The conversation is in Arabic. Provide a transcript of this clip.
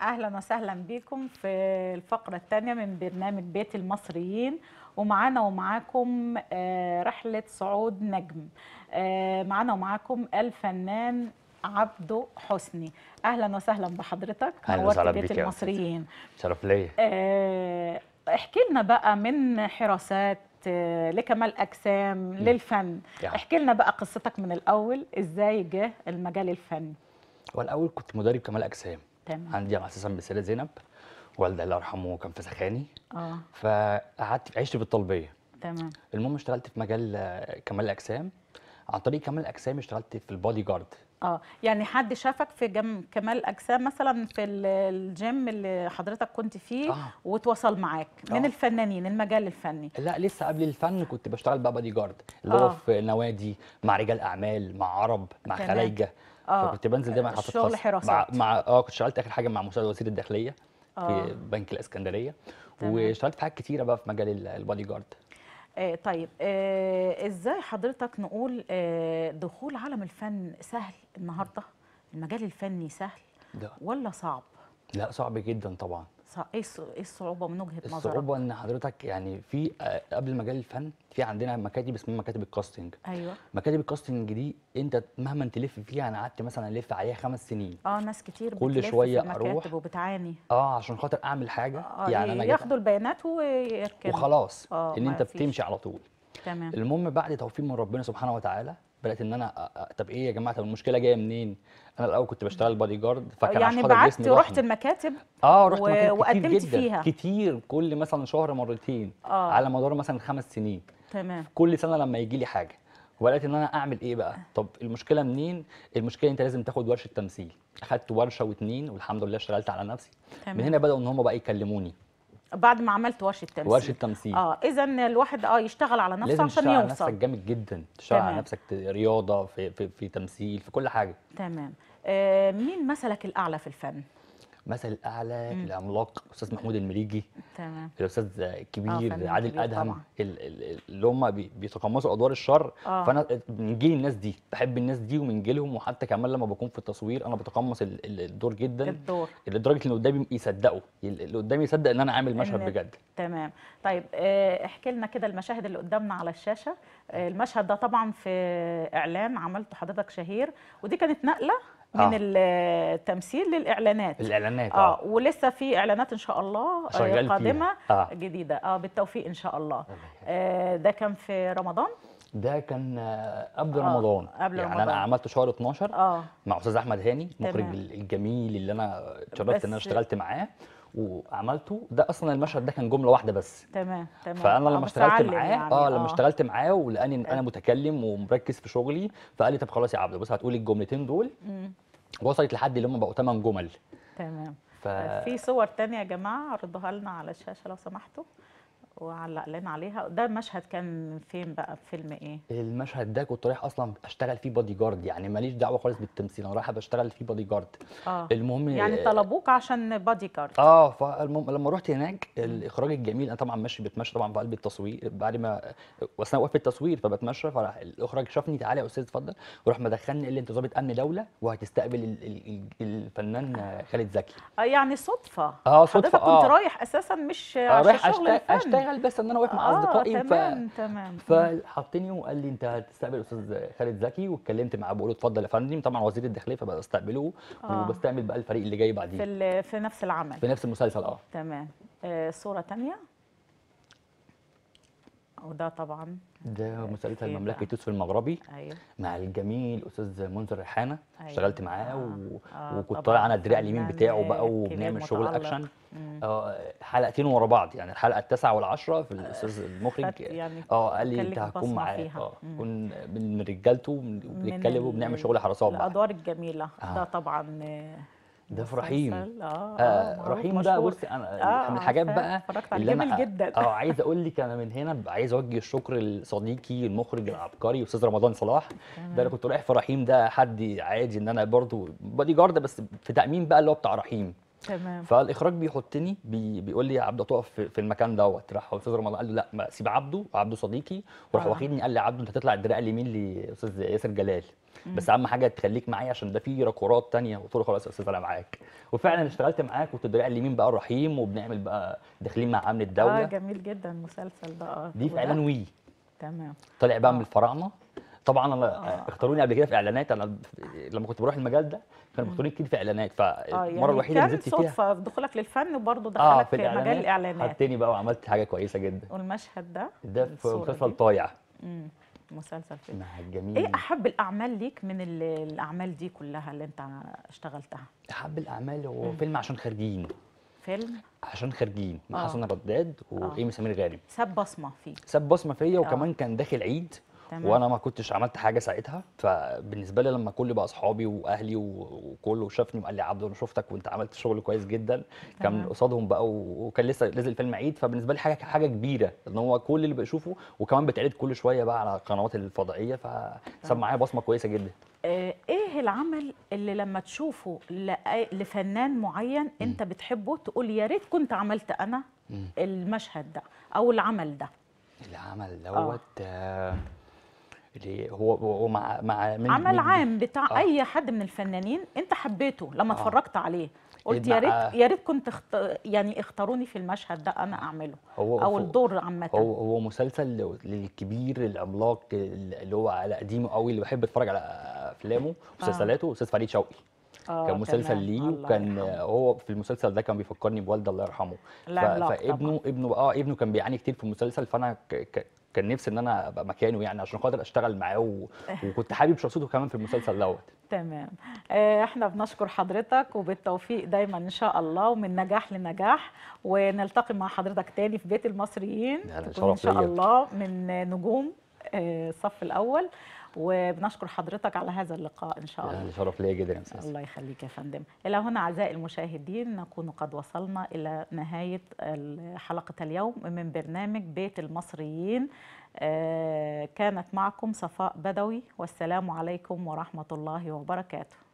اهلا وسهلا بكم في الفقره الثانيه من برنامج بيت المصريين ومعانا ومعاكم آه، رحله صعود نجم آه، معانا ومعاكم الفنان عبده حسني اهلا وسهلا بحضرتك نورت بيت المصريين شرف ليا آه، احكي لنا بقى من حراسات لكمال اجسام للفن يعني. احكي لنا بقى قصتك من الاول ازاي جه المجال الفني والاول كنت مدرب كمال اجسام تمام عندي اساسا بالسيده زينب والدي الله يرحمه كان في سخاني اه فقعدت عشت بالطلبيه تمام المهم اشتغلت في مجال آه، كمال الاجسام عن طريق كمال الاجسام اشتغلت في البودي جارد اه يعني حد شافك في جم كمال اجسام مثلا في الجيم اللي حضرتك كنت فيه آه. وتواصل معاك من آه. الفنانين المجال الفني لا لسه قبل الفن كنت بشتغل بقى بادي جارد اللي هو آه. في نوادي مع رجال اعمال مع عرب مع خلايجه آه. فكنت بنزل دايما حاطط شغل حراسات مع, مع اه كنت اشتغلت اخر حاجه مع مساعد وزير الداخليه آه. في بنك الاسكندريه واشتغلت في حاجات كتيره بقى في مجال البادي جارد آه، طيب آه، ازاي حضرتك نقول آه، دخول عالم الفن سهل النهارده المجال الفني سهل ده. ولا صعب لا صعب جدا طبعا إيه, ايه الصعوبه من وجهه نظرك؟ الصعوبه ان حضرتك يعني في آه، قبل مجال الفن في عندنا مكاتب اسمها مكاتب الكاستنج ايوه مكاتب الكاستنج دي انت مهما تلف فيها انا قعدت مثلا الف عليها خمس سنين اه ناس كتير كل شويه اروح وبتعاني اه عشان خاطر اعمل حاجه آه, آه، يعني انا ياخدوا البيانات ويركبوا وخلاص آه ان انت بتمشي على طول تمام المهم بعد توفيق من ربنا سبحانه وتعالى بدات ان انا طب ايه يا جماعه طب المشكله جايه منين؟ انا الاول كنت بشتغل بادي جارد فكان يعني بعت رحت المكاتب اه رحت و... مكاتب كتير وقدمت جدا فيها كتير كل مثلا شهر مرتين آه. على مدار مثلا خمس سنين تمام كل سنه لما يجي لي حاجه وبدات ان انا اعمل ايه بقى؟ طب المشكله منين؟ المشكله انت لازم تاخد ورشه تمثيل اخدت ورشه واتنين والحمد لله اشتغلت على نفسي تمام. من هنا بداوا ان هم بقى يكلموني بعد ما عملت ورشه تمثيل ورشه تمثيل اه اذا الواحد اه يشتغل على نفسه عشان يوصل لازم نفسك جامد جدا تشتغل على نفسك رياضه في, في في تمثيل في كل حاجه تمام آه مين مثلك الاعلى في الفن مثل الاعلى مم. العملاق الاستاذ محمود المريجي تمام الاستاذ الكبير آه، عادل ادهم اللي هم بيتقمصوا ادوار الشر أوه. فانا من جيل الناس دي بحب الناس دي ومن جيلهم وحتى كمان لما بكون في التصوير انا بتقمص الدور جدا الدور لدرجه اللي قدامي يصدقوا اللي قدامي يصدق ان انا عامل مشهد بجد تمام طيب آه، احكي لنا كده المشاهد اللي قدامنا على الشاشه آه، المشهد ده طبعا في اعلان عملته حضرتك شهير ودي كانت نقله آه. من آه. التمثيل للاعلانات الاعلانات اه, آه. ولسه في اعلانات ان شاء الله آه، قادمه آه. جديده اه بالتوفيق ان شاء الله آه، ده آه كان في رمضان ده كان قبل آه رمضان قبل يعني رمضان. انا عملته شهر 12 آه. مع استاذ احمد هاني المخرج الجميل اللي انا اتشرفت ان انا اشتغلت معاه وعملته ده اصلا المشهد ده كان جمله واحده بس تمام تمام فانا لما آه، اشتغلت معاه يعني اه لما آه. اشتغلت معاه ولقاني ان انا متكلم ومركز في شغلي فقال لي طب خلاص يا عبده بس هتقولي الجملتين دول مم. وصلت لحد اللي هم بقوا ثمان جمل تمام ف... في صور تانية يا جماعه عرضها لنا على الشاشه لو سمحتوا وعلق لنا عليها ده مشهد كان فين بقى في فيلم ايه المشهد ده كنت رايح اصلا اشتغل فيه بادي جارد يعني ماليش دعوه خالص بالتمثيل انا رايحه بشتغل فيه بادي جارد آه. المهم يعني آه، طلبوك عشان بادي جارد اه فالمهم لما رحت هناك الاخراج الجميل انا طبعا ماشي بتمشى طبعا في قلب التصوير بعد ما واثناء وقف التصوير فبتمشى فراح الاخراج شافني تعالى يا استاذ اتفضل وراح مدخلني قال لي انت ضابط امن دوله وهتستقبل الفنان خالد زكي آه يعني صدفه اه صدفه كنت آه. رايح اساسا مش آه رايح عشان شغل أشتغل اشتغل بس ان انا واقف مع اصدقائي آه، تمام ف... تمام فحطني وقال لي انت هتستقبل استاذ خالد زكي واتكلمت معاه بقول له اتفضل يا فندم طبعا وزير الداخليه فبستقبله آه. وبستعمل بقى الفريق اللي جاي بعديه في في نفس العمل في نفس المسلسل اه تمام آه صوره ثانيه وده طبعا ده مسألة المملكة يوسف المغربي أيوه. مع الجميل أستاذ منذر ريحانة أيوه. اشتغلت معاه آه. و... آه. وكنت طالع على الدراع اليمين بتاعه بقى وبنعمل شغل أكشن آه حلقتين ورا بعض يعني الحلقة التاسعة والعشرة في الأستاذ المخرج يعني اه قال لي أنت هتكون معاه اه كن من رجالته وبنتكلم وبنعمل شغل حراسات الأدوار الجميلة آه. ده طبعا ده في رحيم اه, آه, آه، رحيم ده بصي انا آه من الحاجات بقى اللي جميل جدا اه عايز اقول لك انا من هنا عايز اوجه الشكر لصديقي المخرج العبقري استاذ رمضان صلاح ده انا كنت رايح في رحيم ده حد عادي ان انا برضه بادي جارد بس في تامين بقى اللي هو بتاع رحيم تمام فالاخراج بيحطني بي بيقول لي يا عبده تقف في, المكان دوت راح استاذ رمضان قال له لا سيب عبده عبده صديقي وراح آه. واخدني قال لي عبده انت هتطلع الدراع اليمين لاستاذ ياسر جلال مم. بس اهم حاجه تخليك معايا عشان ده فيه ركورات ثانيه قلت له خلاص يا استاذ انا معاك وفعلا اشتغلت معاك كنت الدراع اليمين بقى الرحيم وبنعمل بقى داخلين مع عامل الدوله اه جميل جدا المسلسل ده اه دي فعلا وي تمام طلع بقى آه. من الفراعنه طبعا انا آه. اختاروني قبل كده في اعلانات انا لما كنت بروح المجال ده كانوا مختاروني كتير في اعلانات فالمره آه يعني الوحيده اللي نزلت فيها صدفه دخولك للفن برضه آه، دخلك آه في, في مجال الاعلانات حطيني بقى وعملت حاجه كويسه جدا والمشهد ده ده في مسلسل طايع امم مسلسل فيلم إيه جميل ايه احب الاعمال ليك من الاعمال دي كلها اللي انت اشتغلتها احب الاعمال هو فيلم عشان خارجين فيلم عشان خارجين مع آه. حسن رداد وإيمي سمير غانم ساب بصمه فيك ساب بصمه فيا وكمان كان داخل عيد تمام. وانا ما كنتش عملت حاجه ساعتها فبالنسبه لي لما كل بقى اصحابي واهلي وكله شافني وقال لي عبد انا شفتك وانت عملت شغل كويس جدا تمام. كان قصادهم بقى وكان لسه نازل فيلم عيد فبالنسبه لي حاجه حاجه كبيره ان هو كل اللي بشوفه وكمان بتعيد كل شويه بقى على القنوات الفضائيه فساب معايا بصمه كويسه جدا آه، ايه العمل اللي لما تشوفه لفنان معين انت بتحبه تقول يا ريت كنت عملت انا المشهد ده او العمل ده العمل آه. دوت آه. اللي هو ومع مع من عمل من عام بتاع آه. اي حد من الفنانين انت حبيته لما آه. اتفرجت عليه قلت إيه يا ريت يا ريت كنت اخت... يعني اختاروني في المشهد ده انا اعمله هو او الدور عامه هو هو مسلسل للكبير العملاق اللي هو على قديمه قوي اللي بحب اتفرج على افلامه آه. ومسلسلاته استاذ فريد شوقي آه كان مسلسل ليه وكان هو في المسلسل ده كان بيفكرني بوالده الله يرحمه فابنه طبعا. ابنه اه ابنه كان بيعاني كتير في المسلسل فانا كان نفسي ان انا ابقى مكانه يعني عشان خاطر اشتغل معاه و... وكنت حابب شخصيته كمان في المسلسل دوت تمام آه، احنا بنشكر حضرتك وبالتوفيق دايما ان شاء الله ومن نجاح لنجاح ونلتقي مع حضرتك تاني في بيت المصريين ان شاء الله من نجوم الصف آه، الاول وبنشكر حضرتك على هذا اللقاء ان شاء يعني الله يعني شرف ليا جدا الله يخليك يا فندم الى هنا اعزائي المشاهدين نكون قد وصلنا الى نهايه حلقه اليوم من برنامج بيت المصريين آه، كانت معكم صفاء بدوي والسلام عليكم ورحمه الله وبركاته